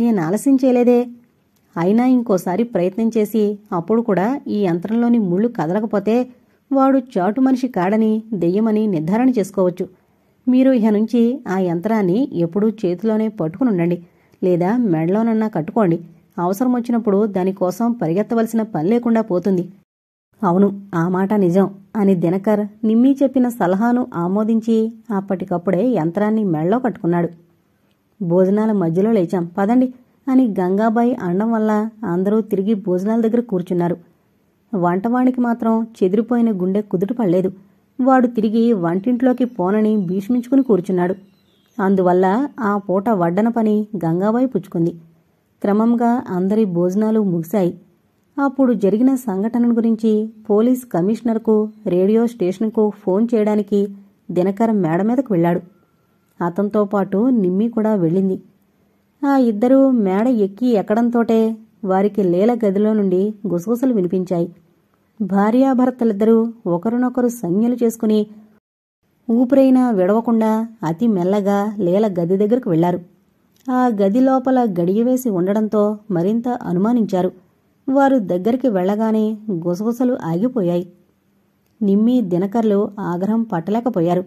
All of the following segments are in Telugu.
నేను ఆలస్యం చేయలేదే అయినా ఇంకోసారి ప్రయత్నం చేసి అప్పుడు కూడా ఈ యంత్రంలోని ముళ్ళు కదలకపోతే వాడు చాటు మనిషి కాడని దెయ్యమని నిర్ధారణ చేసుకోవచ్చు మీరు ఇక నుంచి ఆ యంత్రాన్ని ఎప్పుడూ చేతిలోనే పట్టుకుని ఉండండి లేదా మెడలోనన్నా కట్టుకోండి అవసరం వచ్చినప్పుడు దానికోసం పరిగెత్తవలసిన పని లేకుండా పోతుంది అవును ఆ మాట నిజం అని దినకర్ నిమ్మీ చెప్పిన సలహాను ఆమోదించి అప్పటికప్పుడే యంత్రాన్ని మెళ్ళో కట్టుకున్నాడు భోజనాల మధ్యలో లేచాం పదండి అని గంగాబాయి అనడం వల్ల అందరూ తిరిగి భోజనాల దగ్గర కూర్చున్నారు వంటవాణికి మాత్రం చెదిరిపోయిన గుండె కుదుట పడలేదు వాడు తిరిగి వంటింట్లోకి పోనని భీష్మించుకుని కూర్చున్నాడు అందువల్ల ఆ పూట వడ్డన పని గంగాబాయి పుచ్చుకుంది క్రమంగా అందరి భోజనాలు ముగిశాయి అప్పుడు జరిగిన సంఘటన గురించి పోలీస్ కమిషనర్కు రేడియో స్టేషన్కు ఫోన్ చేయడానికి దినకర్ మేడ మీదకు వెళ్ళాడు అతనితో పాటు నిమ్మి కూడా వెళ్ళింది ఆ ఇద్దరూ మేడ ఎక్కి ఎక్కడంతోటే వారికి లేల గదిలో నుండి గుసగుసలు వినిపించాయి భార్యాభర్తలిద్దరూ ఒకరినొకరు సంజ్ఞలు చేసుకుని ఊపిరైనా విడవకుండా అతి మెల్లగా లేల గది దగ్గరకు వెళ్లారు ఆ గది లోపల గడియవేసి ఉండడంతో మరింత అనుమానించారు వారు దగ్గరికి వెళ్లగానే గుసగుసలు ఆగిపోయాయి నిమ్మి దినకర్లు ఆగ్రహం పట్టలేకపోయారు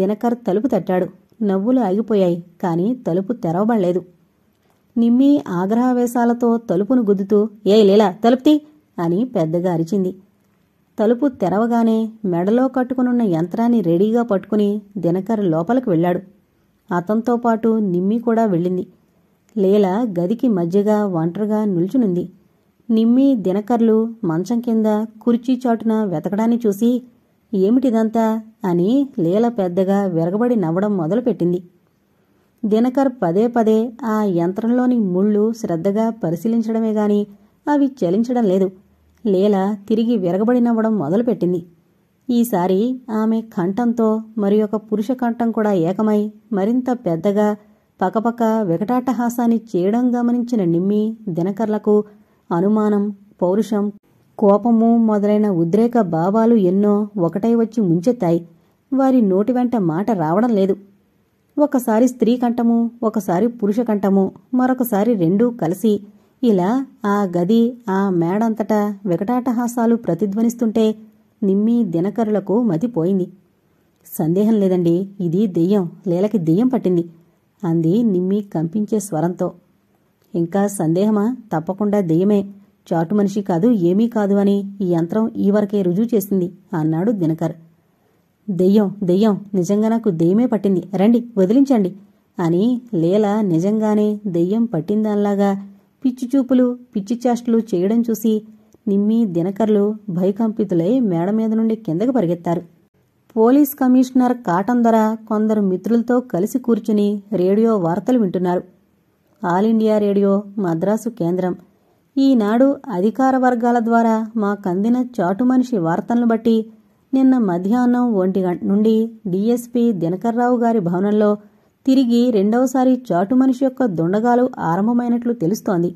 దినకర్ తలుపు తట్టాడు నవ్వులు ఆగిపోయాయి కాని తలుపు తెరవబడలేదు నిమ్మి ఆగ్రహవేశాలతో తలుపును గుద్దుతూ ఏ లీలా తలుపుతి అని పెద్దగా అరిచింది తలుపు తెరవగానే మెడలో కట్టుకునున్న యంత్రాన్ని రెడీగా పట్టుకుని దినకర్ లోపలికి వెళ్ళాడు అతనితో పాటు నిమ్మి కూడా వెళ్ళింది లీల గదికి మధ్యగా ఒంటరిగా నిల్చునుంది నిమ్మి దినకర్లు మంచం కింద కుర్చీ చాటున వెతకడాన్ని చూసి ఏమిటిదంతా అని లీల పెద్దగా విరగబడి నవ్వడం మొదలుపెట్టింది దినకర్ పదే పదే ఆ యంత్రంలోని ముళ్ళు శ్రద్ధగా పరిశీలించడమే గాని అవి చలించడం లేదు లీల తిరిగి విరగబడి నవ్వడం మొదలుపెట్టింది ఈసారి ఆమె కంఠంతో మరి ఒక పురుష కంఠం కూడా ఏకమై మరింత పెద్దగా పకపక వికటాటహాసాన్ని చేయడం గమనించిన నిమ్మి దినకర్లకు అనుమానం పౌరుషం కోపము మొదలైన ఉద్రేక భావాలు ఎన్నో ఒకటై వచ్చి ముంచెత్తాయి వారి నోటి వెంట మాట రావడం లేదు ఒకసారి స్త్రీ కంఠము ఒకసారి పురుష కంఠము మరొకసారి రెండూ కలిసి ఇలా ఆ గది ఆ మేడంతటా వికటాటహాసాలు ప్రతిధ్వనిస్తుంటే నిమ్మి దినకరులకు మతిపోయింది సందేహం లేదండి ఇది దెయ్యం లీలకి దెయ్యం పట్టింది అంది నిమ్మి కంపించే స్వరంతో ఇంకా సందేహమా తప్పకుండా దెయ్యమే చాటు మనిషి కాదు ఏమీ కాదు అని ఈ యంత్రం ఈ వరకే రుజువు చేసింది అన్నాడు దినకర్ దెయ్యం దెయ్యం నిజంగా నాకు దెయ్యమే పట్టింది రండి వదిలించండి అని లీల నిజంగానే దెయ్యం పట్టిందానిలాగా పిచ్చి చూపులు పిచ్చి చేయడం చూసి నిమ్మి దినకర్లు భయకంపితులై మేడ మీద నుండి కిందకు పరిగెత్తారు పోలీస్ కమిషనర్ కాటం ధర కొందరు మిత్రులతో కలిసి కూర్చుని రేడియో వార్తలు వింటున్నారు ఆల్ ఇండియా రేడియో మద్రాసు కేంద్రం ఈనాడు అధికార వర్గాల ద్వారా మాకందిన చాటు మనిషి వార్తలను బట్టి నిన్న మధ్యాహ్నం ఒంటి గంట నుండి డీఎస్పీ దినకర్రావు గారి భవనంలో తిరిగి రెండవసారి చాటు మనిషి యొక్క దొండగాలు ఆరంభమైనట్లు తెలుస్తోంది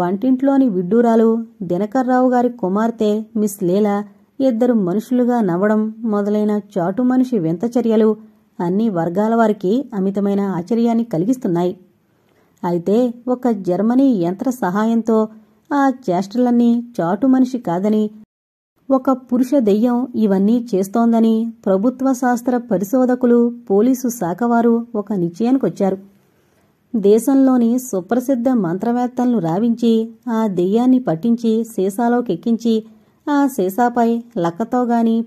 వంటింట్లోని విడ్డూరాలు దినకర్రావు గారి కుమార్తె మిస్ లీలా ఇద్దరు మనుషులుగా నవ్వడం మొదలైన చాటు మనిషి వింత చర్యలు అన్ని వర్గాల వారికి అమితమైన ఆశ్చర్యాన్ని కలిగిస్తున్నాయి అయితే ఒక జర్మనీ యంత్ర సహాయంతో ఆ చేష్టలన్నీ చాటు మనిషి కాదని ఒక పురుష దెయ్యం ఇవన్నీ చేస్తోందని ప్రభుత్వ శాస్త్ర పరిశోధకులు పోలీసు శాఖవారు ఒక నిశ్చయానికొచ్చారు దేశంలోని సుప్రసిద్ధ మంత్రవేత్తలను రావించి ఆ దెయ్యాన్ని పట్టించి సీసాలోకెక్కించి ఆ సీసాపై లక్కతో ప్లాస్టిక్తోగాని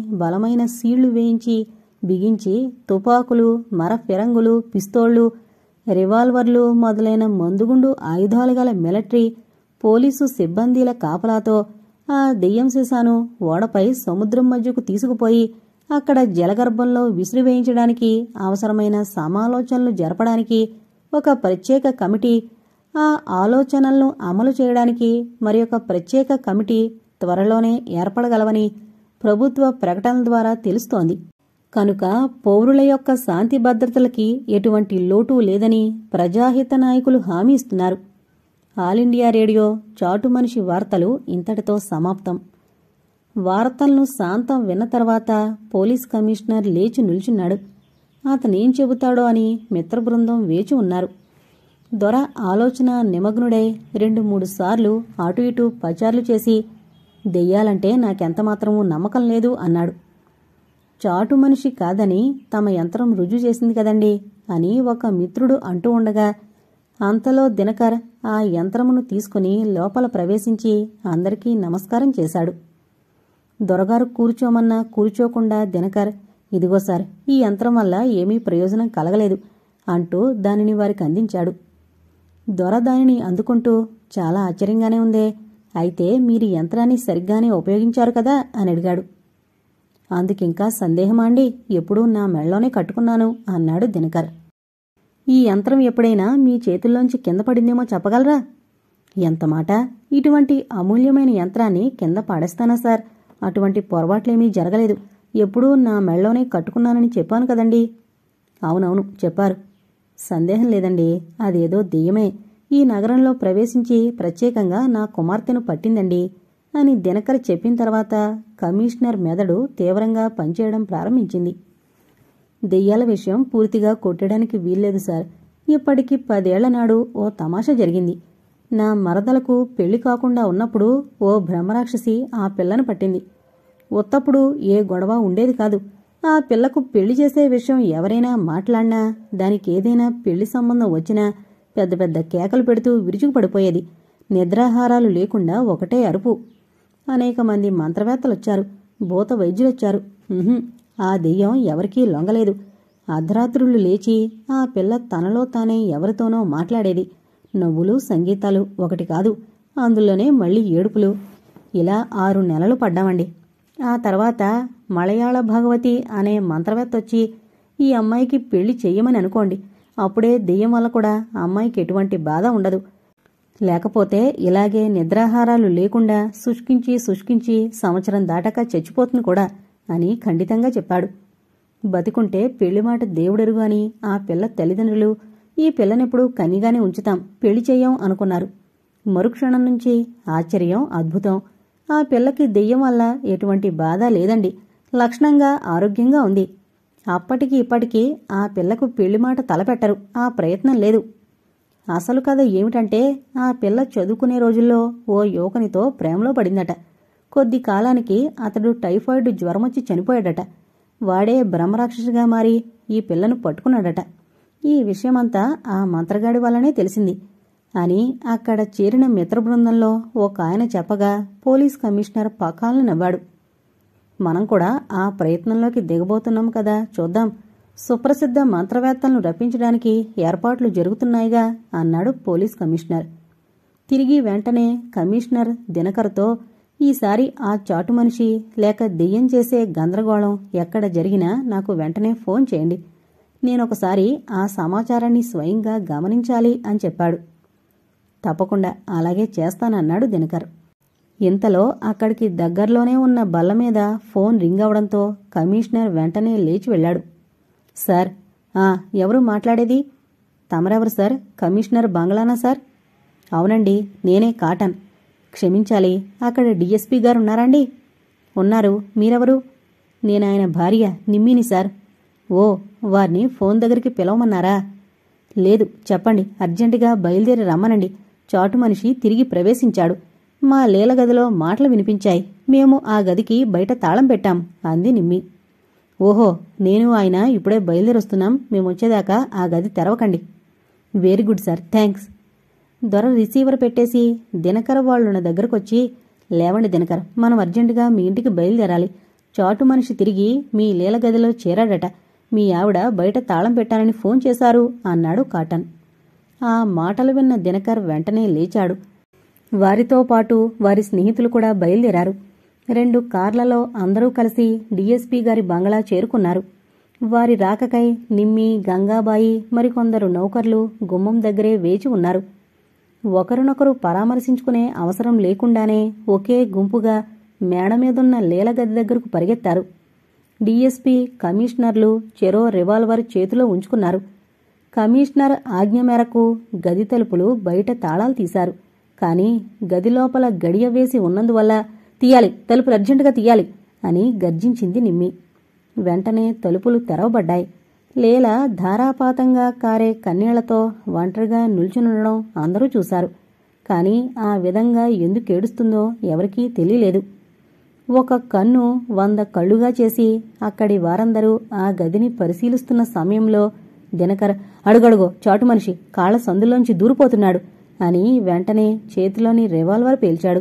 ప్లాస్టిక్తో బలమైన సీళ్లు వేయించి బిగించి తుపాకులు మరఫిరంగులు పిస్తోళ్లు రివాల్వర్లు మొదలైన మందుగుండు ఆయుధాలు గల మిలటరీ పోలీసు సిబ్బందిల కాపలాతో ఆ దెయ్యం శిశాను ఓడపై సముద్రం మధ్యకు తీసుకుపోయి అక్కడ జలగర్భంలో విసిరివేయించడానికి అవసరమైన సమాలోచనలు జరపడానికి ఒక ప్రత్యేక కమిటీ ఆ ఆలోచనలను అమలు చేయడానికి మరి ప్రత్యేక కమిటీ త్వరలోనే ఏర్పడగలవని ప్రభుత్వ ప్రకటనల ద్వారా తెలుస్తోంది కనుక పౌరుల యొక్క శాంతి భద్రతలకి ఎటువంటి లోటు లేదని ప్రజాహిత నాయకులు హామీ ఇస్తున్నారు ఆల్ ఇండియా రేడియో చాటు మనిషి వార్తలు ఇంతటితో సమాప్తం వార్తలను శాంతం విన్న తర్వాత పోలీస్ కమిషనర్ లేచి నిల్చున్నాడు అతనేం చెబుతాడో అని మిత్రబృందం వేచి ఉన్నారు దొర ఆలోచన నిమగ్నుడై రెండు మూడు సార్లు అటు ఇటు పచారులు చేసి దెయ్యాలంటే నాకెంతమాత్రమూ నమ్మకం లేదు అన్నాడు చాటు మనిషి కాదని తమ యంత్రం రుజువు చేసింది కదండి అని ఒక మిత్రుడు అంటూ ఉండగా అంతలో దినకర్ ఆ యంత్రమును తీసుకుని లోపల ప్రవేశించి అందరికీ నమస్కారం చేశాడు దొరగారు కూర్చోమన్నా కూర్చోకుండా దినకర్ ఇదిగో సార్ ఈ యంత్రం వల్ల ఏమీ ప్రయోజనం కలగలేదు అంటూ దానిని వారికి అందించాడు దొర దానిని అందుకుంటూ చాలా ఆశ్చర్యంగానే ఉందే అయితే మీరు యంత్రాన్ని సరిగ్గానే ఉపయోగించారు కదా అని అడిగాడు అందుకింకా సందేహమాండి ఎప్పుడూ నా మెళ్ళలోనే కట్టుకున్నాను అన్నాడు దినకర్ ఈ యంత్రం ఎప్పుడైనా మీ చేతుల్లోంచి కింద పడిందేమో చెప్పగలరా ఎంతమాట ఇటువంటి అమూల్యమైన యంత్రాన్ని కింద పాడేస్తానా సార్ అటువంటి పొరపాట్లేమీ జరగలేదు ఎప్పుడూ నా మెళ్ళలోనే కట్టుకున్నానని చెప్పాను కదండి అవునవును చెప్పారు సందేహం లేదండి అదేదో దెయ్యమే ఈ నగరంలో ప్రవేశించి ప్రత్యేకంగా నా కుమార్తెను పట్టిందండి అని దినకర్ చెప్పిన తర్వాత కమిషనర్ మెదడు తీవ్రంగా పనిచేయడం ప్రారంభించింది దెయ్యాల విషయం పూర్తిగా కొట్టడానికి వీల్లేదు సార్ ఇప్పటికి పదేళ్ల నాడు ఓ తమాషా జరిగింది నా మరదలకు పెళ్లి కాకుండా ఉన్నప్పుడు ఓ బ్రహ్మరాక్షసి ఆ పిల్లను పట్టింది ఉత్తప్పుడు ఏ గొడవ ఉండేది కాదు ఆ పిల్లకు పెళ్లి చేసే విషయం ఎవరైనా మాట్లాడినా దానికి ఏదైనా పెళ్లి సంబంధం వచ్చినా పెద్ద పెద్ద కేకలు పెడుతూ విరుచుకు పడిపోయేది నిద్రాహారాలు లేకుండా ఒకటే అరుపు అనేక మంది మంత్రవేత్తలొచ్చారు భూత వైద్యులొచ్చారు ఆ దెయ్యం ఎవరికీ లొంగలేదు అర్ధరాత్రులు లేచి ఆ పిల్ల తనలో తానే ఎవరితోనో మాట్లాడేది నవ్వులు సంగీతాలు ఒకటి కాదు అందులోనే మళ్ళీ ఏడుపులు ఇలా ఆరు నెలలు పడ్డామండి ఆ తర్వాత మలయాళ భగవతి అనే మంత్రవేత్త వచ్చి ఈ అమ్మాయికి పెళ్లి చెయ్యమని అనుకోండి అప్పుడే దెయ్యం వల్ల కూడా అమ్మాయికి ఎటువంటి బాధ ఉండదు లేకపోతే ఇలాగే నిద్రాహారాలు లేకుండా శుష్కించి శుష్కించి సంవత్సరం దాటక చచ్చిపోతుంది కూడా అని ఖండితంగా చెప్పాడు బతికుంటే పెళ్లిమాట దేవుడెరుగు అని ఆ పిల్ల తల్లిదండ్రులు ఈ పిల్లనెప్పుడు కనిగానే ఉంచుతాం పెళ్లి చేయం అనుకున్నారు మరుక్షణం నుంచి ఆశ్చర్యం అద్భుతం ఆ పిల్లకి దెయ్యం వల్ల ఎటువంటి బాధ లేదండి లక్షణంగా ఆరోగ్యంగా ఉంది అప్పటికి ఇప్పటికీ ఆ పిల్లకు పెళ్లిమాట తలపెట్టరు ఆ ప్రయత్నం లేదు అసలు కథ ఏమిటంటే ఆ పిల్ల చదువుకునే రోజుల్లో ఓ యువకునితో ప్రేమలో పడిందట కొద్ది కాలానికి అతడు టైఫాయిడ్ జ్వరమొచ్చి చనిపోయాడట వాడే బ్రహ్మరాక్షసుగా మారి ఈ పిల్లను పట్టుకున్నాడట ఈ విషయమంతా ఆ మంత్రగాడి వల్లనే తెలిసింది అని అక్కడ చేరిన మిత్ర బృందంలో ఒక ఆయన చెప్పగా పోలీస్ కమిషనర్ పకాలను నవ్వాడు మనం కూడా ఆ ప్రయత్నంలోకి దిగబోతున్నాం కదా చూద్దాం సుప్రసిద్ధ మంత్రవేత్తలను రప్పించడానికి ఏర్పాట్లు జరుగుతున్నాయిగా అన్నాడు పోలీస్ కమిషనర్ తిరిగి వెంటనే కమిషనర్ దినకర్తో ఈసారి ఆ చాటు మనిషి లేక దెయ్యం చేసే గందరగోళం ఎక్కడ జరిగినా నాకు వెంటనే ఫోన్ చేయండి నేనొకసారి ఆ సమాచారాన్ని స్వయంగా గమనించాలి అని చెప్పాడు తప్పకుండా అలాగే చేస్తానన్నాడు దినకర్ ఇంతలో అక్కడికి దగ్గరలోనే ఉన్న బల్ల మీద ఫోన్ రింగ్ అవడంతో కమిషనర్ వెంటనే లేచి వెళ్ళాడు సార్ ఎవరు మాట్లాడేది తమరెవరు సార్ కమిషనర్ బంగ్లానా సార్ అవునండి నేనే కాటన్ క్షమించాలి అక్కడ డిఎస్పీ గారు ఉన్నారండి ఉన్నారు మీరెవరు నేను ఆయన భార్య నిమ్మిని సార్ ఓ వారిని ఫోన్ దగ్గరికి పిలవమన్నారా లేదు చెప్పండి అర్జెంటుగా బయలుదేరి రమ్మనండి చాటు మనిషి తిరిగి ప్రవేశించాడు మా లీల గదిలో మాటలు వినిపించాయి మేము ఆ గదికి బయట తాళం పెట్టాం అంది నిమ్మి ఓహో నేను ఆయన ఇప్పుడే బయలుదేరొస్తున్నాం మేము వచ్చేదాకా ఆ గది తెరవకండి వెరీ గుడ్ సార్ థ్యాంక్స్ దొర రిసీవర్ పెట్టేసి దినకర వాళ్ళున్న దగ్గరకొచ్చి లేవండి దినకర్ మనం అర్జెంటుగా మీ ఇంటికి బయలుదేరాలి చాటు మనిషి తిరిగి మీ లీల గదిలో చేరాడట మీ ఆవిడ బయట తాళం పెట్టానని ఫోన్ చేశారు అన్నాడు కాటన్ ఆ మాటలు విన్న దినకర్ వెంటనే లేచాడు వారితో పాటు వారి స్నేహితులు కూడా బయలుదేరారు రెండు కార్లలో అందరూ కలిసి డీఎస్పీ గారి బంగ్లా చేరుకున్నారు వారి రాకకై నిమ్మి గంగాబాయి మరికొందరు నౌకర్లు గుమ్మం దగ్గరే వేచి ఉన్నారు ఒకరినొకరు పరామర్శించుకునే అవసరం లేకుండానే ఒకే గుంపుగా మేడ మీదున్న లీలగది దగ్గరకు పరిగెత్తారు డీఎస్పీ కమిషనర్లు చెరో రివాల్వర్ చేతిలో ఉంచుకున్నారు కమిషనర్ ఆజ్ఞ మేరకు గది తలుపులు బయట తాళాలు తీశారు కానీ గది లోపల గడియ ఉన్నందువల్ల తీయాలి తలుపులు అర్జెంటుగా తీయాలి అని గర్జించింది నిమ్మి వెంటనే తలుపులు తెరవబడ్డాయి లేల ధారాపాతంగా కారే కన్నీళ్లతో ఒంటరిగా నిల్చునుండడం అందరూ చూశారు కానీ ఆ విధంగా ఎందుకు ఎవరికీ తెలియలేదు ఒక కన్ను వంద కళ్ళుగా చేసి అక్కడి వారందరూ ఆ గదిని పరిశీలిస్తున్న సమయంలో దినకర్ అడుగడుగో చాటు మనిషి కాళ్ల సందులోంచి దూరిపోతున్నాడు అని వెంటనే చేతిలోని రివాల్వర్ పేల్చాడు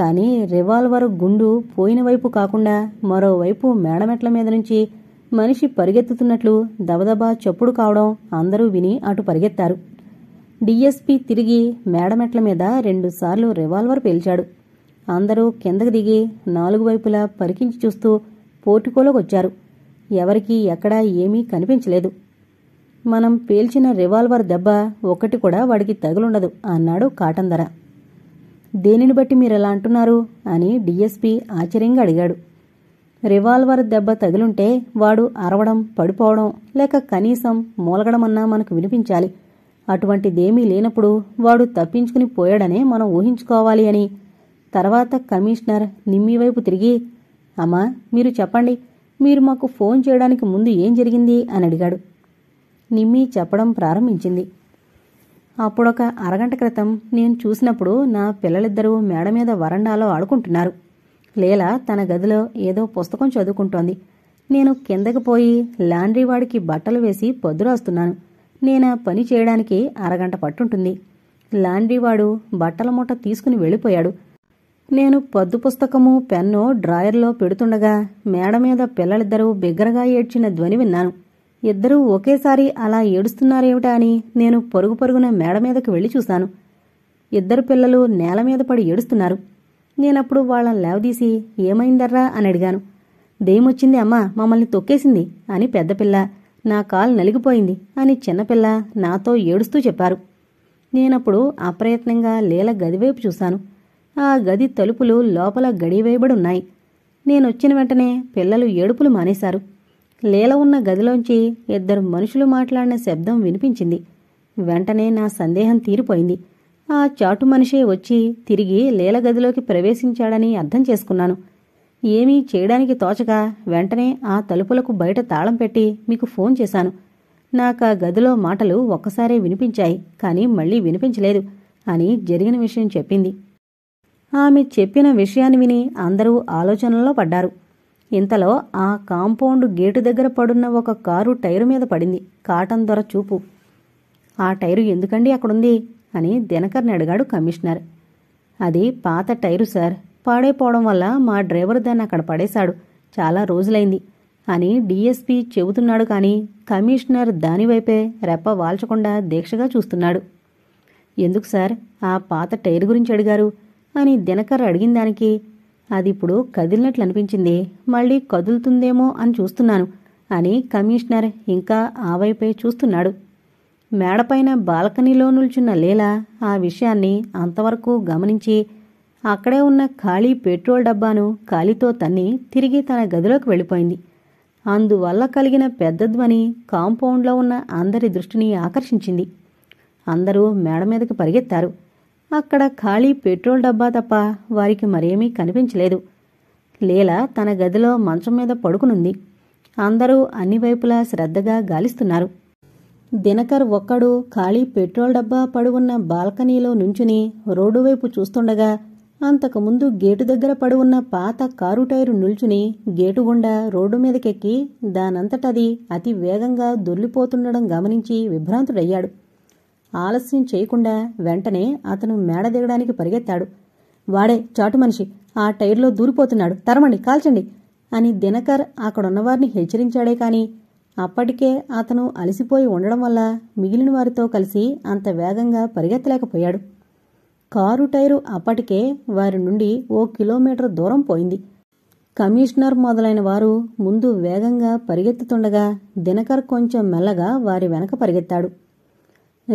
కానీ రివాల్వర్ గుండు పోయిన వైపు కాకుండా మరోవైపు మేడమెట్ల మీద నుంచి మనిషి పరిగెత్తుతున్నట్లు దబదబా చప్పుడు కావడం అందరూ విని అటు పరిగెత్తారు డీఎస్పీ తిరిగి మేడమెట్ల మీద రెండుసార్లు రివాల్వర్ పేల్చాడు అందరూ కిందకు దిగి నాలుగు వైపులా పరికించి చూస్తూ వచ్చారు ఎవరికీ ఎక్కడా ఏమీ కనిపించలేదు మనం పేల్చిన రివాల్వర్ దెబ్బ ఒక్కటి కూడా వాడికి తగులుండదు అన్నాడు కాటందర దేనిని బట్టి మీరు ఎలా అంటున్నారు అని డీఎస్పీ ఆశ్చర్యంగా అడిగాడు రివాల్వర్ దెబ్బ తగిలుంటే వాడు అరవడం పడిపోవడం లేక కనీసం మూలగడమన్నా మనకు వినిపించాలి అటువంటిదేమీ లేనప్పుడు వాడు తప్పించుకుని పోయాడనే మనం ఊహించుకోవాలి అని తర్వాత కమిషనర్ నిమ్మి వైపు తిరిగి అమ్మా మీరు చెప్పండి మీరు మాకు ఫోన్ చేయడానికి ముందు ఏం జరిగింది అని అడిగాడు నిమ్మి చెప్పడం ప్రారంభించింది అప్పుడొక అరగంట క్రితం నేను చూసినప్పుడు నా పిల్లలిద్దరూ మేడ మీద వరండాలో ఆడుకుంటున్నారు లీల తన గదిలో ఏదో పుస్తకం చదువుకుంటోంది నేను కిందకి పోయి లాండ్రీ వాడికి బట్టలు వేసి పొద్దురాస్తున్నాను నేనా పని చేయడానికి అరగంట పట్టుంటుంది లాండ్రీ వాడు బట్టల మూట తీసుకుని వెళ్ళిపోయాడు నేను పొద్దు పుస్తకము పెన్ను డ్రాయర్లో పెడుతుండగా మేడ మీద పిల్లలిద్దరూ బిగ్గరగా ఏడ్చిన ధ్వని విన్నాను ఇద్దరూ ఒకేసారి అలా ఏడుస్తున్నారేమిటా అని నేను పొరుగు పొరుగున మేడ మీదకు వెళ్ళి చూశాను ఇద్దరు పిల్లలు నేల మీద పడి ఏడుస్తున్నారు నేనప్పుడు వాళ్ళని లేవదీసి ఏమైందర్రా అని అడిగాను దెయ్యమొచ్చింది అమ్మా మమ్మల్ని తొక్కేసింది అని పెద్దపిల్ల నా కాలు నలిగిపోయింది అని చిన్నపిల్ల నాతో ఏడుస్తూ చెప్పారు నేనప్పుడు అప్రయత్నంగా లీల గదివైపు చూశాను ఆ గది తలుపులు లోపల గడివేయబడున్నాయి ఉన్నాయి నేనొచ్చిన వెంటనే పిల్లలు ఏడుపులు మానేశారు లీల ఉన్న గదిలోంచి ఇద్దరు మనుషులు మాట్లాడిన శబ్దం వినిపించింది వెంటనే నా సందేహం తీరిపోయింది ఆ చాటు మనిషే వచ్చి తిరిగి లీల గదిలోకి ప్రవేశించాడని అర్థం చేసుకున్నాను ఏమీ చేయడానికి తోచక వెంటనే ఆ తలుపులకు బయట తాళం పెట్టి మీకు ఫోన్ చేశాను నాకు ఆ గదిలో మాటలు ఒక్కసారే వినిపించాయి కానీ మళ్ళీ వినిపించలేదు అని జరిగిన విషయం చెప్పింది ఆమె చెప్పిన విషయాన్ని విని అందరూ ఆలోచనలో పడ్డారు ఇంతలో ఆ కాంపౌండ్ గేటు దగ్గర పడున్న ఒక కారు టైరు మీద పడింది కాటన్ దొర చూపు ఆ టైరు ఎందుకండి అక్కడుంది అని దినకర్ని అడిగాడు కమిషనర్ అది పాత టైరు సార్ పాడైపోవడం వల్ల మా డ్రైవర్ దాన్ని అక్కడ పడేశాడు చాలా రోజులైంది అని డీఎస్పీ చెబుతున్నాడు కానీ కమిషనర్ దానివైపే రెప్ప వాల్చకుండా దీక్షగా చూస్తున్నాడు ఎందుకు సార్ ఆ పాత టైర్ గురించి అడిగారు అని దినకర్ అడిగిందానికి దానికి అది ఇప్పుడు కదిలినట్లు అనిపించింది మళ్ళీ కదులుతుందేమో అని చూస్తున్నాను అని కమిషనర్ ఇంకా ఆ వైపే చూస్తున్నాడు మేడపైన బాల్కనీలో నిల్చున్న లీలా ఆ విషయాన్ని అంతవరకు గమనించి అక్కడే ఉన్న ఖాళీ పెట్రోల్ డబ్బాను ఖాళీతో తన్ని తిరిగి తన గదిలోకి వెళ్ళిపోయింది అందువల్ల కలిగిన పెద్ద ధ్వని కాంపౌండ్లో ఉన్న అందరి దృష్టిని ఆకర్షించింది అందరూ మేడ మీదకి పరిగెత్తారు అక్కడ ఖాళీ పెట్రోల్ డబ్బా తప్ప వారికి మరేమీ కనిపించలేదు లీల తన గదిలో మంచం మీద పడుకునుంది అందరూ అన్ని వైపులా శ్రద్ధగా గాలిస్తున్నారు దినకర్ ఒక్కడు ఖాళీ పెట్రోల్ డబ్బా పడువున్న బాల్కనీలో నుంచుని రోడ్డు వైపు చూస్తుండగా అంతకుముందు గేటు దగ్గర పడువున్న పాత కారు టైరు నిల్చుని గేటు గుండా రోడ్డు మీదకెక్కి దానంతటది అతి వేగంగా దొర్లిపోతుండడం గమనించి విభ్రాంతుడయ్యాడు ఆలస్యం చేయకుండా వెంటనే అతను మేడ దిగడానికి పరిగెత్తాడు వాడే చాటు మనిషి ఆ టైర్లో దూరిపోతున్నాడు తరమండి కాల్చండి అని దినకర్ అక్కడున్నవారిని హెచ్చరించాడే కాని అప్పటికే అతను అలసిపోయి ఉండడం వల్ల మిగిలిన వారితో కలిసి అంత వేగంగా పరిగెత్తలేకపోయాడు కారు టైరు అప్పటికే వారి నుండి ఓ కిలోమీటర్ దూరం పోయింది కమిషనర్ మొదలైన వారు ముందు వేగంగా పరిగెత్తుతుండగా దినకర్ కొంచెం మెల్లగా వారి వెనక పరిగెత్తాడు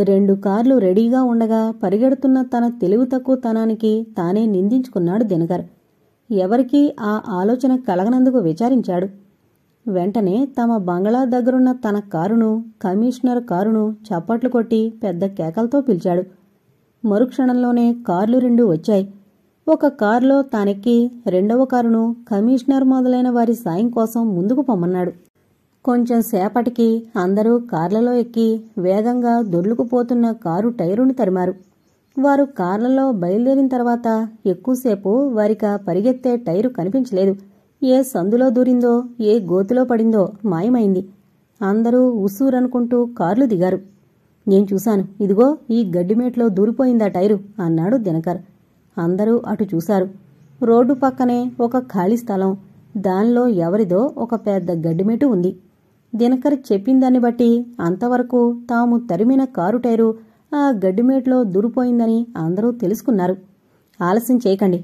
రెండు కార్లు రెడీగా ఉండగా పరిగెడుతున్న తన తెలివి తక్కువతనానికి తానే నిందించుకున్నాడు దినకర్ ఎవరికీ ఆ ఆలోచన కలగనందుకు విచారించాడు వెంటనే తమ బంగళా దగ్గరున్న తన కారును కమిషనర్ కారును చప్పట్లు కొట్టి పెద్ద కేకలతో పిలిచాడు మరుక్షణంలోనే కార్లు రెండు వచ్చాయి ఒక కారులో తానెక్కి రెండవ కారును కమిషనర్ మొదలైన వారి సాయం కోసం ముందుకు పొమ్మన్నాడు కొంచెం సేపటికి అందరూ కార్లలో ఎక్కి వేగంగా దొర్లుకుపోతున్న కారు టైరును తరిమారు వారు కార్లలో బయలుదేరిన తర్వాత ఎక్కువసేపు వారిక పరిగెత్తే టైరు కనిపించలేదు ఏ సందులో దూరిందో ఏ గోతులో పడిందో మాయమైంది అందరూ ఉసూరనుకుంటూ కార్లు దిగారు నేను చూశాను ఇదిగో ఈ గడ్డిమేట్లో దూరిపోయిందా టైరు అన్నాడు దినకర్ అందరూ అటు చూశారు రోడ్డు పక్కనే ఒక ఖాళీ స్థలం దానిలో ఎవరిదో ఒక పెద్ద గడ్డిమేటు ఉంది దినకర్ చెప్పిందాన్ని బట్టి అంతవరకు తాము తరిమిన కారు టైరు ఆ గడ్డిమేట్లో దూరిపోయిందని అందరూ తెలుసుకున్నారు ఆలస్యం చేయకండి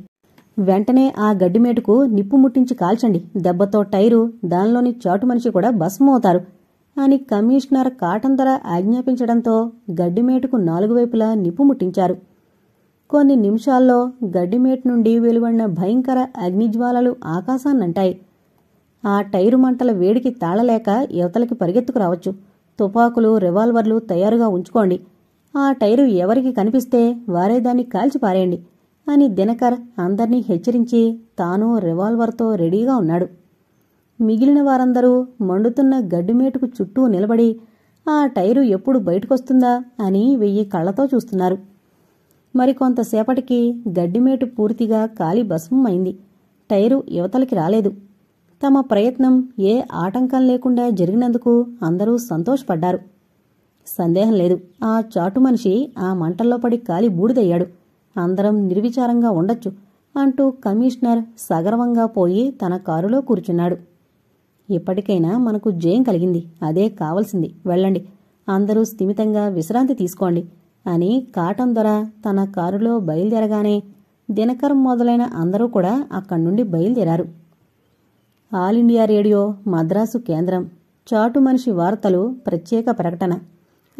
వెంటనే ఆ గడ్డిమేటుకు నిప్పు ముట్టించి కాల్చండి దెబ్బతో టైరు దానిలోని చాటు మనిషి కూడా భస్మవుతారు అని కమిషనర్ కాటంతర ఆజ్ఞాపించడంతో గడ్డిమేటుకు నాలుగు వైపులా నిప్పు ముట్టించారు కొన్ని నిమిషాల్లో గడ్డిమేటు నుండి వెలువడిన భయంకర అగ్నిజ్వాలలు ఆకాశాన్నంటాయి ఆ టైరు మంటల వేడికి తాళలేక యువతలకి పరిగెత్తుకు రావచ్చు తుపాకులు రివాల్వర్లు తయారుగా ఉంచుకోండి ఆ టైరు ఎవరికి కనిపిస్తే వారే దాన్ని కాల్చిపారేయండి అని దినకర్ అందర్నీ హెచ్చరించి తాను రివాల్వర్తో రెడీగా ఉన్నాడు మిగిలిన వారందరూ మండుతున్న గడ్డిమేటుకు చుట్టూ నిలబడి ఆ టైరు ఎప్పుడు బయటకొస్తుందా అని వెయ్యి కళ్ళతో చూస్తున్నారు మరికొంతసేపటికి గడ్డిమేటు పూర్తిగా కాలి అయింది టైరు యువతలకి రాలేదు తమ ప్రయత్నం ఏ ఆటంకం లేకుండా జరిగినందుకు అందరూ సంతోషపడ్డారు సందేహం లేదు ఆ చాటు మనిషి ఆ మంటల్లో పడి కాలి బూడిదయ్యాడు అందరం నిర్విచారంగా ఉండొచ్చు అంటూ కమిషనర్ సగర్వంగా పోయి తన కారులో కూర్చున్నాడు ఇప్పటికైనా మనకు జయం కలిగింది అదే కావలసింది వెళ్ళండి అందరూ స్థిమితంగా విశ్రాంతి తీసుకోండి అని కాటం దొర తన కారులో బయలుదేరగానే దినకరం మొదలైన అందరూ కూడా అక్కడి నుండి బయలుదేరారు ఆల్ ఇండియా రేడియో మద్రాసు కేంద్రం చాటు మనిషి వార్తలు ప్రత్యేక ప్రకటన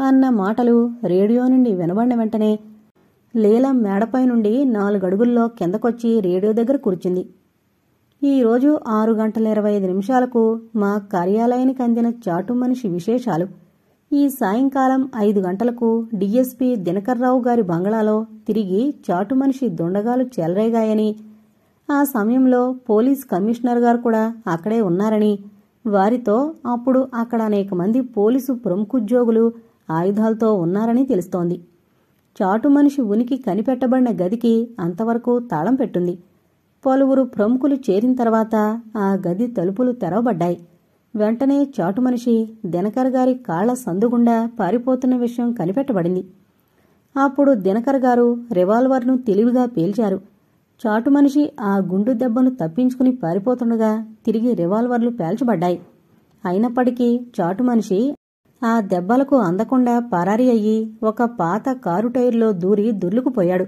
అన్న మాటలు రేడియో నుండి వినబడిన వెంటనే లీలం మేడపై నుండి నాలుగడుగుల్లో కిందకొచ్చి రేడియో దగ్గర కూర్చుంది ఈరోజు ఆరు గంటల ఇరవై ఐదు నిమిషాలకు మా కార్యాలయానికి అందిన చాటు మనిషి విశేషాలు ఈ సాయంకాలం ఐదు గంటలకు డిఎస్పీ దినకర్రావు గారి బంగళాలో తిరిగి చాటు మనిషి దొండగాలు చెలరేగాయని ఆ సమయంలో పోలీస్ కమిషనర్ గారు కూడా అక్కడే ఉన్నారని వారితో అప్పుడు అక్కడ అనేక మంది పోలీసు ప్రముఖుద్యోగులు ఆయుధాలతో ఉన్నారని తెలుస్తోంది చాటు మనిషి ఉనికి కనిపెట్టబడిన గదికి అంతవరకు తాళం పెట్టుంది పలువురు ప్రముఖులు చేరిన తర్వాత ఆ గది తలుపులు తెరవబడ్డాయి వెంటనే చాటు మనిషి దినకర్ గారి కాళ్ల సందుగుండా పారిపోతున్న విషయం కనిపెట్టబడింది అప్పుడు దినకర్ గారు రివాల్వర్ను తెలివిగా పేల్చారు చాటు మనిషి ఆ గుండు దెబ్బను తప్పించుకుని పారిపోతుండగా తిరిగి రివాల్వర్లు పేల్చబడ్డాయి అయినప్పటికీ చాటు మనిషి ఆ దెబ్బలకు అందకుండా పరారి అయ్యి ఒక పాత కారు టైర్లో దూరి దుర్లుకుపోయాడు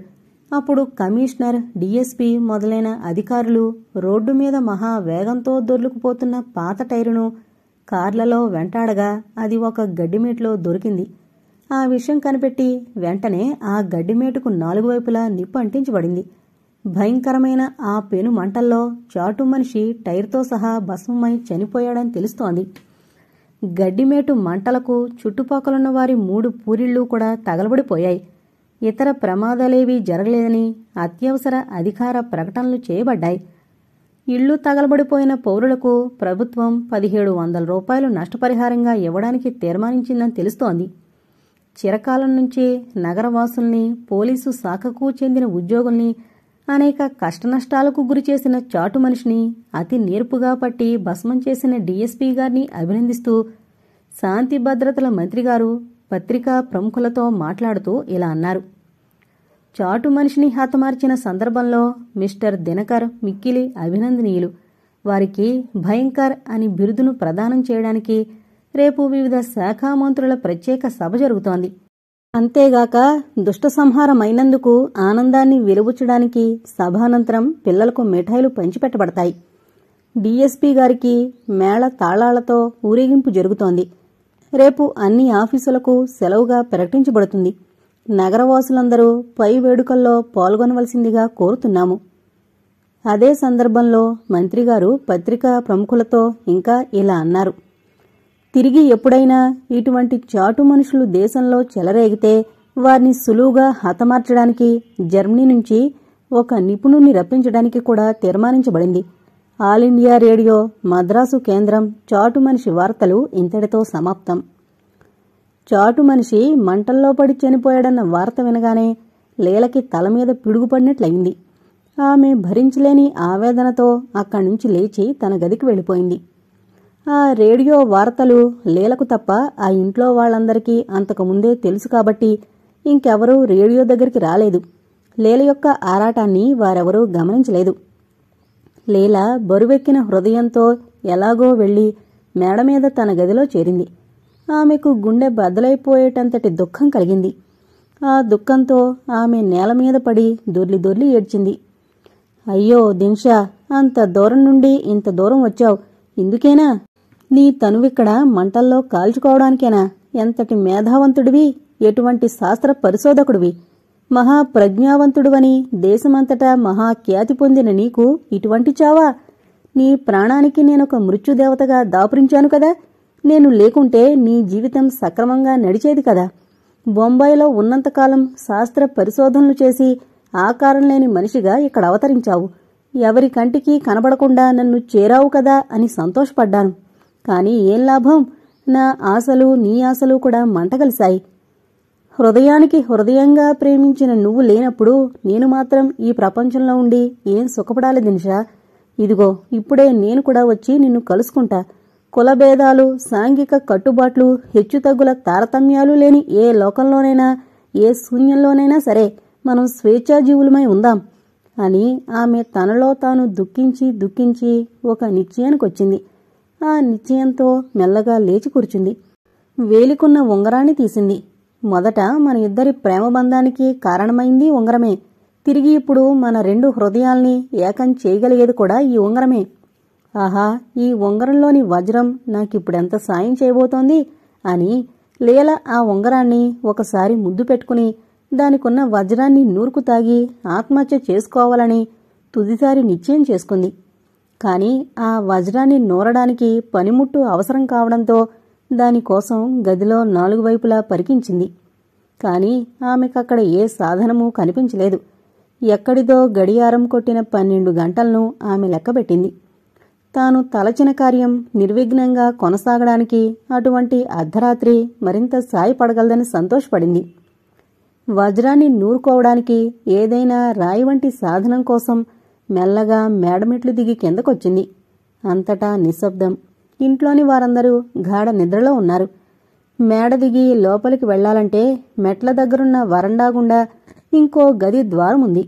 అప్పుడు కమిషనర్ డీఎస్పీ మొదలైన అధికారులు రోడ్డు మీద మహా వేగంతో దొర్లుకుపోతున్న పాత టైరును కార్లలో వెంటాడగా అది ఒక గడ్డిమేట్లో దొరికింది ఆ విషయం కనిపెట్టి వెంటనే ఆ గడ్డిమేటుకు నాలుగు వైపులా నిప్పు అంటించబడింది భయంకరమైన ఆ పెను మంటల్లో చాటు మనిషి టైర్తో సహా భస్మమై చనిపోయాడని తెలుస్తోంది గడ్డిమేటు మంటలకు చుట్టుపక్కలున్న వారి మూడు పూరిళ్ళు కూడా తగలబడిపోయాయి ఇతర ప్రమాదాలేవీ జరగలేదని అత్యవసర అధికార ప్రకటనలు చేయబడ్డాయి ఇళ్లు తగలబడిపోయిన పౌరులకు ప్రభుత్వం పదిహేడు వందల రూపాయలు నష్టపరిహారంగా ఇవ్వడానికి తీర్మానించిందని తెలుస్తోంది చిరకాలం నుంచే నగరవాసుల్ని పోలీసు శాఖకు చెందిన ఉద్యోగుల్ని అనేక కష్టనష్టాలకు గురిచేసిన చాటు మనిషిని అతి నేర్పుగా పట్టి భస్మం చేసిన డీఎస్పీ గారిని అభినందిస్తూ శాంతి భద్రతల మంత్రి గారు పత్రికా ప్రముఖులతో మాట్లాడుతూ ఇలా అన్నారు చాటు మనిషిని హతమార్చిన సందర్భంలో మిస్టర్ దినకర్ మిక్కిలి అభినందనీయులు వారికి భయంకర్ అని బిరుదును ప్రదానం చేయడానికి రేపు వివిధ శాఖా మంత్రుల ప్రత్యేక సభ జరుగుతోంది అంతేగాక దుష్ట సంహారమైనందుకు ఆనందాన్ని వెలువుచడానికి సభానంతరం పిల్లలకు మిఠాయిలు పంచిపెట్టబడతాయి డీఎస్పీ గారికి మేళ తాళాలతో ఊరేగింపు జరుగుతోంది రేపు అన్ని ఆఫీసులకు సెలవుగా ప్రకటించబడుతుంది నగరవాసులందరూ పై వేడుకల్లో పాల్గొనవలసిందిగా కోరుతున్నాము అదే సందర్భంలో మంత్రిగారు పత్రికా ప్రముఖులతో ఇంకా ఇలా అన్నారు తిరిగి ఎప్పుడైనా ఇటువంటి చాటు మనుషులు దేశంలో చెలరేగితే వారిని సులువుగా హతమార్చడానికి జర్మనీ నుంచి ఒక నిపుణుణ్ణి రప్పించడానికి కూడా తీర్మానించబడింది ఆల్ ఇండియా రేడియో మద్రాసు కేంద్రం చాటు మనిషి వార్తలు ఇంతటితో సమాప్తం చాటు మనిషి మంటల్లో పడి చనిపోయాడన్న వార్త వినగానే లీలకి తల మీద పిడుగుపడినట్లయింది ఆమె భరించలేని ఆవేదనతో అక్కడి నుంచి లేచి తన గదికి వెళ్ళిపోయింది ఆ రేడియో వార్తలు లీలకు తప్ప ఆ ఇంట్లో వాళ్ళందరికీ అంతకుముందే తెలుసు కాబట్టి ఇంకెవరూ రేడియో దగ్గరికి రాలేదు లీల యొక్క ఆరాటాన్ని వారెవరూ గమనించలేదు లీల బరువెక్కిన హృదయంతో ఎలాగో వెళ్ళి మేడ మీద తన గదిలో చేరింది ఆమెకు గుండె బద్దలైపోయేటంతటి దుఃఖం కలిగింది ఆ దుఃఖంతో ఆమె నేల మీద పడి దొర్లి దొర్లి ఏడ్చింది అయ్యో దిన్షా అంత దూరం నుండి ఇంత దూరం వచ్చావు ఇందుకేనా నీ తనువిక్కడ మంటల్లో కాల్చుకోవడానికేనా ఎంతటి మేధావంతుడివి ఎటువంటి శాస్త్ర పరిశోధకుడివి మహాప్రజ్ఞావంతుడువని దేశమంతటా మహాఖ్యాతి పొందిన నీకు ఇటువంటి చావా నీ ప్రాణానికి నేనొక మృత్యుదేవతగా దాపురించాను కదా నేను లేకుంటే నీ జీవితం సక్రమంగా నడిచేది కదా బొంబాయిలో ఉన్నంతకాలం శాస్త్ర పరిశోధనలు చేసి ఆకారం లేని మనిషిగా ఇక్కడ అవతరించావు ఎవరి కంటికి కనబడకుండా నన్ను చేరావు కదా అని సంతోషపడ్డాను కానీ ఏం లాభం నా ఆశలు నీ ఆశలు కూడా మంటగలిశాయి హృదయానికి హృదయంగా ప్రేమించిన నువ్వు లేనప్పుడు నేను మాత్రం ఈ ప్రపంచంలో ఉండి ఏం సుఖపడాలి దినిషా ఇదిగో ఇప్పుడే నేను కూడా వచ్చి నిన్ను కలుసుకుంటా కులభేదాలు సాంఘిక కట్టుబాట్లు హెచ్చుతగ్గుల తారతమ్యాలు లేని ఏ లోకంలోనైనా ఏ శూన్యంలోనైనా సరే మనం స్వేచ్ఛాజీవులమై ఉందాం అని ఆమె తనలో తాను దుఃఖించి దుఃఖించి ఒక వచ్చింది ఆ నిశ్చయంతో మెల్లగా లేచి కూర్చుంది వేలికున్న ఉంగరాన్ని తీసింది మొదట మన ఇద్దరి ప్రేమబంధానికి కారణమైంది ఉంగరమే తిరిగి ఇప్పుడు మన రెండు హృదయాల్ని ఏకం చేయగలిగేది కూడా ఈ ఉంగరమే ఆహా ఈ ఉంగరంలోని వజ్రం నాకిప్పుడెంత సాయం చేయబోతోంది అని లీల ఆ ఉంగరాన్ని ఒకసారి ముద్దు పెట్టుకుని దానికున్న వజ్రాన్ని నూరుకు తాగి ఆత్మహత్య చేసుకోవాలని తుదిసారి నిశ్చయం చేసుకుంది కానీ ఆ వజ్రాన్ని నూరడానికి పనిముట్టు అవసరం కావడంతో దానికోసం గదిలో నాలుగు వైపులా పరికించింది కానీ ఆమెకక్కడ ఏ సాధనమూ కనిపించలేదు ఎక్కడిదో గడియారం కొట్టిన పన్నెండు గంటలను ఆమె లెక్కబెట్టింది తాను తలచిన కార్యం నిర్విఘ్నంగా కొనసాగడానికి అటువంటి అర్ధరాత్రి మరింత సాయపడగలదని సంతోషపడింది వజ్రాన్ని నూరుకోవడానికి ఏదైనా రాయి వంటి సాధనం కోసం మెల్లగా మేడమెట్లు దిగి కిందకొచ్చింది అంతటా నిశ్శబ్దం ఇంట్లోని వారందరూ గాఢ నిద్రలో ఉన్నారు మేడ దిగి లోపలికి వెళ్లాలంటే మెట్ల దగ్గరున్న వరండా గుండా ఇంకో గది ద్వారం ఉంది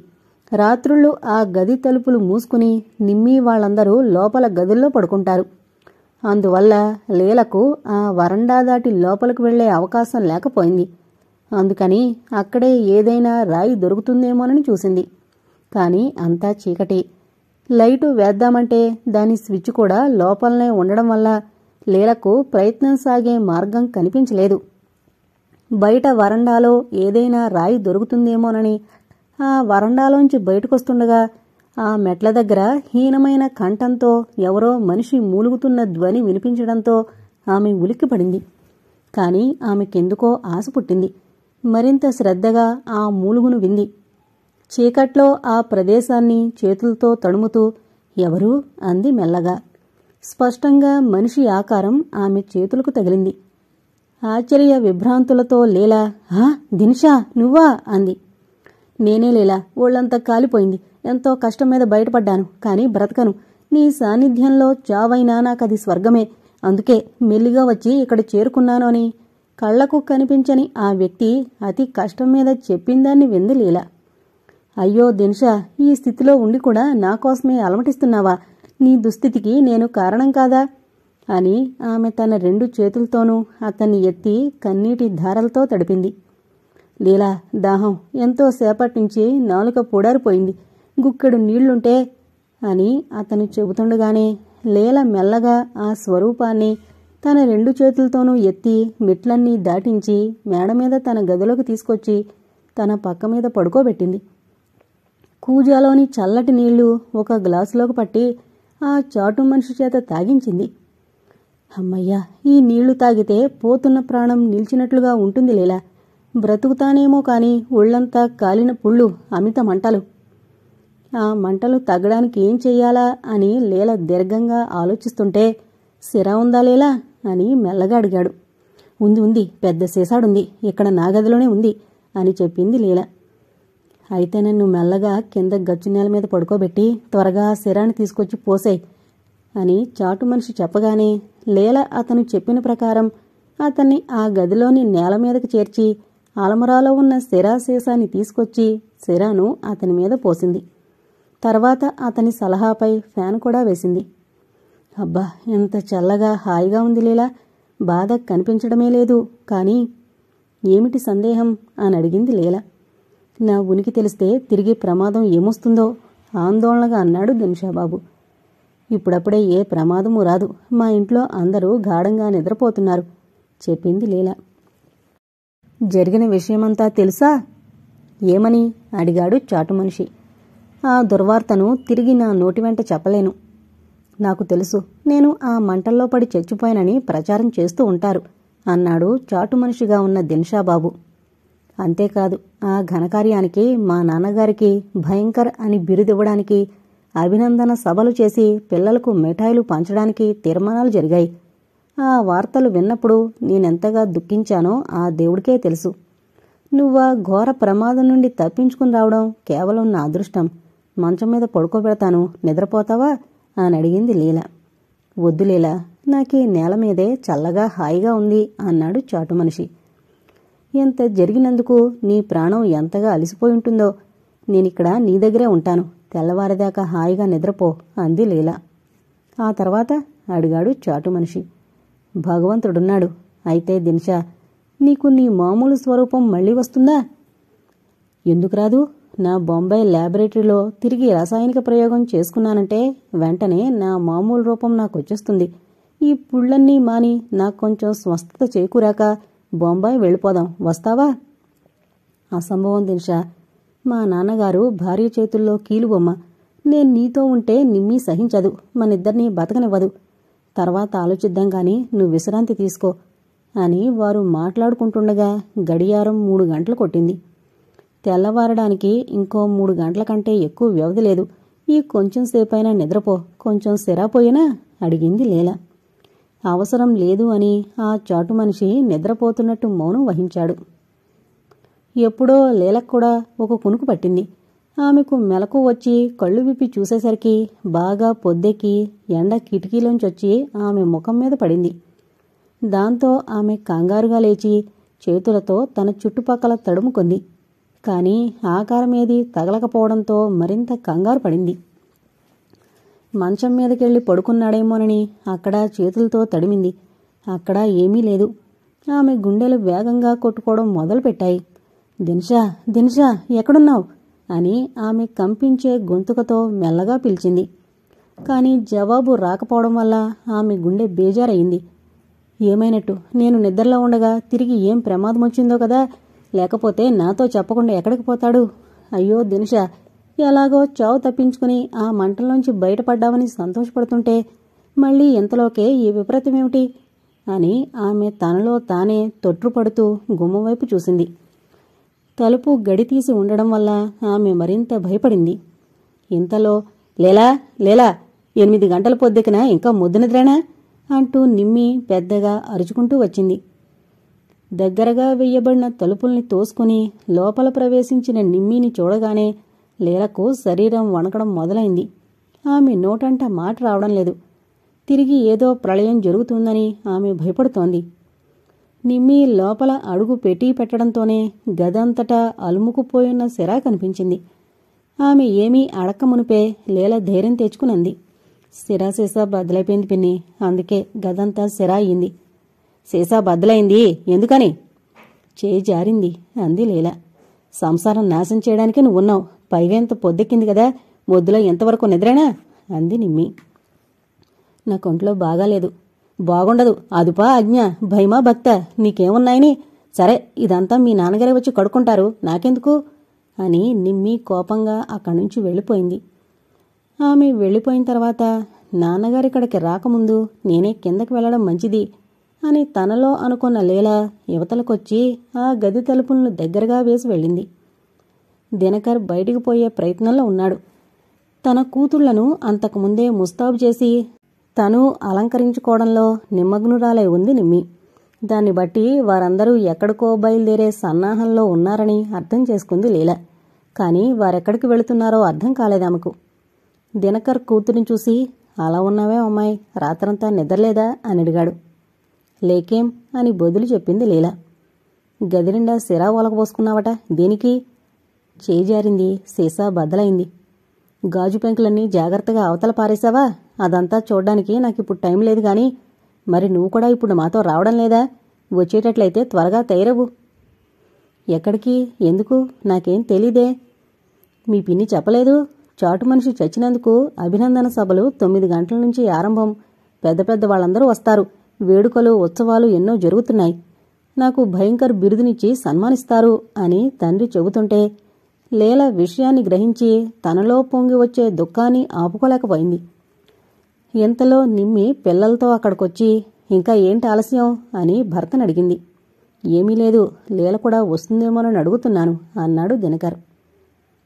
రాత్రుళ్ళు ఆ గది తలుపులు మూసుకుని నిమ్మి వాళ్ళందరూ లోపల గదుల్లో పడుకుంటారు అందువల్ల లీలకు ఆ వరండా దాటి లోపలికి వెళ్లే అవకాశం లేకపోయింది అందుకని అక్కడే ఏదైనా రాయి దొరుకుతుందేమోనని చూసింది కానీ అంతా చీకటి లైటు వేద్దామంటే దాని స్విచ్ కూడా లోపలనే ఉండడం వల్ల లీలకు ప్రయత్నం సాగే మార్గం కనిపించలేదు బయట వరండాలో ఏదైనా రాయి దొరుకుతుందేమోనని ఆ వరండాలోంచి బయటకొస్తుండగా ఆ మెట్ల దగ్గర హీనమైన కంఠంతో ఎవరో మనిషి మూలుగుతున్న ధ్వని వినిపించడంతో ఆమె ఉలిక్కిపడింది కానీ ఆమెకెందుకో ఆశ పుట్టింది మరింత శ్రద్ధగా ఆ మూలుగును వింది చీకట్లో ఆ ప్రదేశాన్ని చేతులతో తడుముతూ ఎవరు అంది మెల్లగా స్పష్టంగా మనిషి ఆకారం ఆమె చేతులకు తగిలింది ఆశ్చర్య విభ్రాంతులతో లీలా హా దినిషా నువ్వా అంది నేనే లీలా ఒళ్ళంతా కాలిపోయింది ఎంతో కష్టం మీద బయటపడ్డాను కానీ బ్రతకను నీ సాన్నిధ్యంలో చావైనా నాకది స్వర్గమే అందుకే మెల్లిగా వచ్చి ఇక్కడ చేరుకున్నాను అని కళ్లకు కనిపించని ఆ వ్యక్తి అతి కష్టం మీద చెప్పిందాన్ని వింది లీలా అయ్యో దినుషా ఈ స్థితిలో ఉండి కూడా నా కోసమే అలమటిస్తున్నావా నీ దుస్థితికి నేను కారణం కాదా అని ఆమె తన రెండు చేతులతోనూ అతన్ని ఎత్తి కన్నీటి ధారలతో తడిపింది లీలా దాహం ఎంతో నుంచి నాలుక పొడారిపోయింది గుక్కెడు నీళ్లుంటే అని అతను చెబుతుండగానే లీల మెల్లగా ఆ స్వరూపాన్ని తన రెండు చేతులతోనూ ఎత్తి మెట్లన్నీ దాటించి మేడ మీద తన గదిలోకి తీసుకొచ్చి తన పక్క మీద పడుకోబెట్టింది కూజాలోని చల్లటి నీళ్లు ఒక గ్లాసులోకి పట్టి ఆ చాటు మనిషి చేత తాగించింది అమ్మయ్యా ఈ నీళ్లు తాగితే పోతున్న ప్రాణం నిలిచినట్లుగా ఉంటుంది లేలా బ్రతుకుతానేమో కాని ఒళ్ళంతా కాలిన పుళ్ళు అమిత మంటలు ఆ మంటలు తగ్గడానికి ఏం చెయ్యాలా అని లేల దీర్ఘంగా ఆలోచిస్తుంటే సిరా ఉందా లేలా అని మెల్లగా అడిగాడు ఉంది ఉంది పెద్ద సీసాడుంది ఇక్కడ నా గదిలోనే ఉంది అని చెప్పింది లీల అయితే నన్ను మెల్లగా కింద గచ్చు నేల మీద పడుకోబెట్టి త్వరగా శిరాన్ని తీసుకొచ్చి పోసాయి అని చాటు మనిషి చెప్పగానే లీల అతను చెప్పిన ప్రకారం అతన్ని ఆ గదిలోని నేల మీదకి చేర్చి అలమరాలో ఉన్న సిరా సీసాని తీసుకొచ్చి సిరాను అతని మీద పోసింది తర్వాత అతని సలహాపై ఫ్యాన్ కూడా వేసింది అబ్బా ఎంత చల్లగా హాయిగా ఉంది లీలా బాధ కనిపించడమే లేదు కానీ ఏమిటి సందేహం అని అడిగింది లీలా నా ఉనికి తెలిస్తే తిరిగి ప్రమాదం ఏమొస్తుందో ఆందోళనగా అన్నాడు దిన్షాబాబు ఇప్పుడప్పుడే ఏ ప్రమాదము రాదు మా ఇంట్లో అందరూ గాఢంగా నిద్రపోతున్నారు చెప్పింది లీల జరిగిన విషయమంతా తెలుసా ఏమని అడిగాడు చాటు మనిషి ఆ దుర్వార్తను తిరిగి నా నోటి వెంట చెప్పలేను నాకు తెలుసు నేను ఆ మంటల్లో పడి చచ్చిపోయానని ప్రచారం చేస్తూ ఉంటారు అన్నాడు చాటు మనిషిగా ఉన్న దిన్షాబాబు అంతేకాదు ఆ ఘనకార్యానికి మా నాన్నగారికి భయంకర్ అని బిరుదివ్వడానికి అభినందన సభలు చేసి పిల్లలకు మిఠాయిలు పంచడానికి తీర్మానాలు జరిగాయి ఆ వార్తలు విన్నప్పుడు నేనెంతగా దుఃఖించానో ఆ దేవుడికే తెలుసు నువ్వా ఘోర ప్రమాదం నుండి తప్పించుకుని రావడం కేవలం నా అదృష్టం మంచం మీద పడుకోబెడతాను నిద్రపోతావా అని అడిగింది లీల వద్దు లీల నాకీ నేల మీదే చల్లగా హాయిగా ఉంది అన్నాడు చాటు మనిషి ఇంత జరిగినందుకు నీ ప్రాణం ఎంతగా అలసిపోయి ఉంటుందో నేనిక్కడ నీ దగ్గరే ఉంటాను తెల్లవారదాకా హాయిగా నిద్రపో అంది లీలా ఆ తర్వాత అడిగాడు చాటు మనిషి భగవంతుడున్నాడు అయితే దినిషా నీకు నీ మామూలు స్వరూపం మళ్ళీ వస్తుందా ఎందుకు రాదు నా బొంబాయి ల్యాబొరేటరీలో తిరిగి రసాయనిక ప్రయోగం చేసుకున్నానంటే వెంటనే నా మామూలు రూపం నాకు వచ్చేస్తుంది ఈ పుళ్ళన్నీ మాని నాకు కొంచెం స్వస్థత చేకూరాక బొంబాయి వెళ్ళిపోదాం వస్తావా అసంభవం దినిషా మా నాన్నగారు భార్య చేతుల్లో కీలుబొమ్మ నేను నీతో ఉంటే నిమ్మీ సహించదు మనిద్దరినీ బతకనివ్వదు తర్వాత ఆలోచిద్దాం గాని నువ్వు విశ్రాంతి తీసుకో అని వారు మాట్లాడుకుంటుండగా గడియారం మూడు గంటలు కొట్టింది తెల్లవారడానికి ఇంకో మూడు గంటల కంటే ఎక్కువ వ్యవధి లేదు ఈ కొంచెం సేపైనా నిద్రపో కొంచెం సిరాపోయినా అడిగింది లీలా అవసరం లేదు అని ఆ చాటు మనిషి నిద్రపోతున్నట్టు మౌనం వహించాడు ఎప్పుడో లీలకు కూడా ఒక కునుకు పట్టింది ఆమెకు మెలకు వచ్చి కళ్ళు విప్పి చూసేసరికి బాగా పొద్దెక్కి ఎండ కిటికీలోంచి వచ్చి ఆమె ముఖం మీద పడింది దాంతో ఆమె కంగారుగా లేచి చేతులతో తన చుట్టుపక్కల తడుముకుంది కానీ ఆకారమేది తగలకపోవడంతో మరింత కంగారు పడింది మంచం మీదకెళ్ళి పడుకున్నాడేమోనని అక్కడ చేతులతో తడిమింది అక్కడ ఏమీ లేదు ఆమె గుండెలు వేగంగా కొట్టుకోవడం మొదలుపెట్టాయి దినుషా దినుషా ఎక్కడున్నావు అని ఆమె కంపించే గొంతుకతో మెల్లగా పిలిచింది కానీ జవాబు రాకపోవడం వల్ల ఆమె గుండె బేజారయింది ఏమైనట్టు నేను నిద్రలో ఉండగా తిరిగి ఏం ప్రమాదం వచ్చిందో కదా లేకపోతే నాతో చెప్పకుండా ఎక్కడికి పోతాడు అయ్యో దినుషా ఎలాగో చావు తప్పించుకుని ఆ మంటలోంచి బయటపడ్డామని సంతోషపడుతుంటే మళ్ళీ ఇంతలోకే ఈ విపరీతమేమిటి అని ఆమె తనలో తానే తొట్టుపడుతూ గుమ్మ వైపు చూసింది తలుపు గడి తీసి ఉండడం వల్ల ఆమె మరింత భయపడింది ఇంతలో లేలా లేలా ఎనిమిది గంటల పొద్దుకినా ఇంకా ముద్దునిద్రేనా అంటూ నిమ్మి పెద్దగా అరుచుకుంటూ వచ్చింది దగ్గరగా వెయ్యబడిన తలుపుల్ని తోసుకుని లోపల ప్రవేశించిన నిమ్మిని చూడగానే లీలకు శరీరం వణకడం మొదలైంది ఆమె నోటంట మాట రావడం లేదు తిరిగి ఏదో ప్రళయం జరుగుతుందని ఆమె భయపడుతోంది నిమ్మి లోపల అడుగు పెట్టి పెట్టడంతోనే గదంతటా అలుముకుపోయున్న సిరా కనిపించింది ఆమె ఏమీ అడక్కమునిపే లీల ధైర్యం తెచ్చుకునంది సిరా సీసా బద్దలైపోయింది పిన్ని అందుకే గదంతా సిరా అయింది సీసా బద్దలైంది ఎందుకని చేయి జారింది అంది లీల సంసారం నాశనం చేయడానికి నువ్వున్నావు పైవేంత పొద్దెక్కింది కదా మొద్దులో ఎంతవరకు నిద్రేనా అంది నిమ్మి నా కొంట్లో బాగాలేదు బాగుండదు అదుపా ఆజ్ఞ భయమా భక్త నీకేమున్నాయని సరే ఇదంతా మీ నాన్నగారే వచ్చి కడుక్కుంటారు నాకెందుకు అని నిమ్మి కోపంగా అక్కడి నుంచి వెళ్ళిపోయింది ఆమె వెళ్ళిపోయిన తర్వాత నాన్నగారిక్కడికి ఇక్కడికి రాకముందు నేనే కిందకి వెళ్ళడం మంచిది అని తనలో అనుకున్న లీల యువతలకొచ్చి ఆ గది తలుపులను దగ్గరగా వేసి వెళ్ళింది దినకర్ బయటికి పోయే ప్రయత్నంలో ఉన్నాడు తన కూతుళ్లను అంతకుముందే ముస్తాబు చేసి తను అలంకరించుకోవడంలో నిమ్మగ్నురాలై ఉంది నిమ్మి దాన్ని బట్టి వారందరూ ఎక్కడికో బయలుదేరే సన్నాహంలో ఉన్నారని అర్థం చేసుకుంది లీల కానీ వారెక్కడికి వెళుతున్నారో అర్థం కాలేదామకు దినకర్ కూతుర్ని చూసి అలా ఉన్నావే అమ్మాయి రాత్రంతా నిద్రలేదా అని అడిగాడు లేకేం అని బదులు చెప్పింది లీల గదిరిండా సిరా ఒలకపోసుకున్నావట దీనికి చేజారింది సీసా బద్దలైంది గాజు పెంకులన్నీ జాగ్రత్తగా అవతల పారేశావా అదంతా చూడ్డానికి నాకు ఇప్పుడు టైం లేదు కానీ మరి నువ్వు కూడా ఇప్పుడు మాతో రావడం లేదా వచ్చేటట్లయితే త్వరగా తయారవు ఎక్కడికి ఎందుకు నాకేం తెలీదే మీ పిన్ని చెప్పలేదు చాటు మనిషి చచ్చినందుకు అభినందన సభలు తొమ్మిది గంటల నుంచి ఆరంభం పెద్ద పెద్ద వాళ్ళందరూ వస్తారు వేడుకలు ఉత్సవాలు ఎన్నో జరుగుతున్నాయి నాకు భయంకర్ బిరుదునిచ్చి సన్మానిస్తారు అని తండ్రి చెబుతుంటే లేల విషయాన్ని గ్రహించి తనలో పొంగి వచ్చే దుఃఖాన్ని ఆపుకోలేకపోయింది ఇంతలో నిమ్మి పిల్లలతో అక్కడికొచ్చి ఇంకా ఏంటి ఆలస్యం అని భర్తను అడిగింది ఏమీ లేదు లీల కూడా వస్తుందేమోనని అడుగుతున్నాను అన్నాడు దినకర్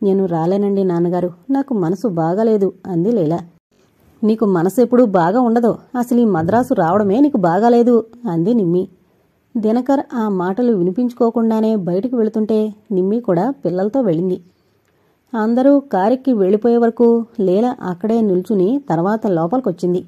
నేను రాలేనండి నాన్నగారు నాకు మనసు బాగాలేదు అంది లీల నీకు మనసు ఎప్పుడూ బాగా ఉండదు అసలు ఈ మద్రాసు రావడమే నీకు బాగాలేదు అంది నిమ్మి దినకర్ ఆ మాటలు వినిపించుకోకుండానే బయటకు వెళుతుంటే నిమ్మి కూడా పిల్లలతో వెళ్ళింది అందరూ కారెక్కి వెళ్ళిపోయే వరకు లీల అక్కడే నిల్చుని తర్వాత లోపలికొచ్చింది